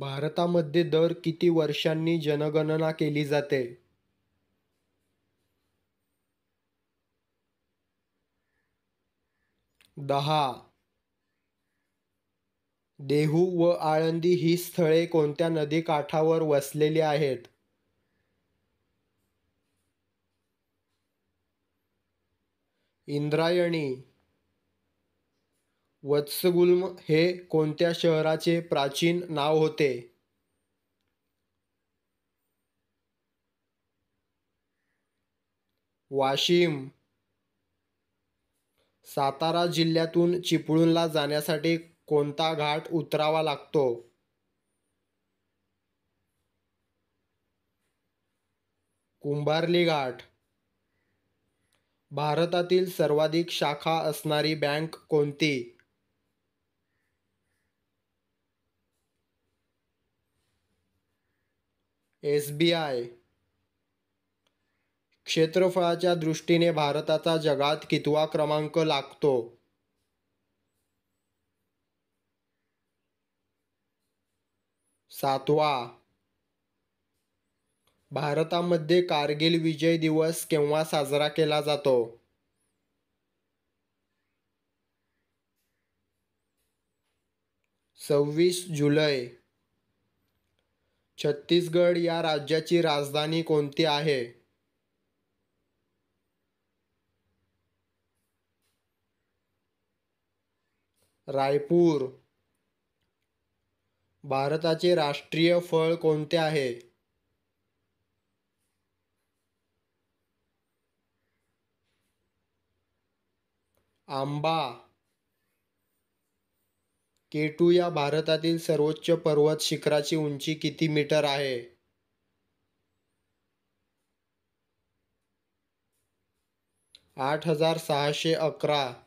भारतामध्ये दर किती वर्षांनी जनगणना केली जाते? दहा. देहू व आळंदी ही स्थळे कोणत्या नदीकाठावर वसलेली आहेत? इंद्रायणी वत्सगुल्म हे कोणत्या शहराचे प्राचीन नाव होते वाशिम सातारा जिल्ह्यातून चिपळूणला जाण्यासाठी कोणता घाट उतरावा लागतो कुंभारली घाट भारतातील सर्वाधिक शाखा असणारी बँक कोणती एस बी आय क्षेत्रफळाच्या दृष्टीने भारताचा जगात कितवा क्रमांक लागतो सातवा भारतामध्ये कारगिल विजय दिवस केव्हा साजरा केला जातो सव्वीस जुलै छत्तीसगड या राज्याची राजधानी कोणती आहे रायपूर भारताचे राष्ट्रीय फळ कोणते आहे आंबा केटू या भारतातील सर्वोच्च पर्वत शिखराची उंची किती मीटर आहे आठ हजार सहाशे अकरा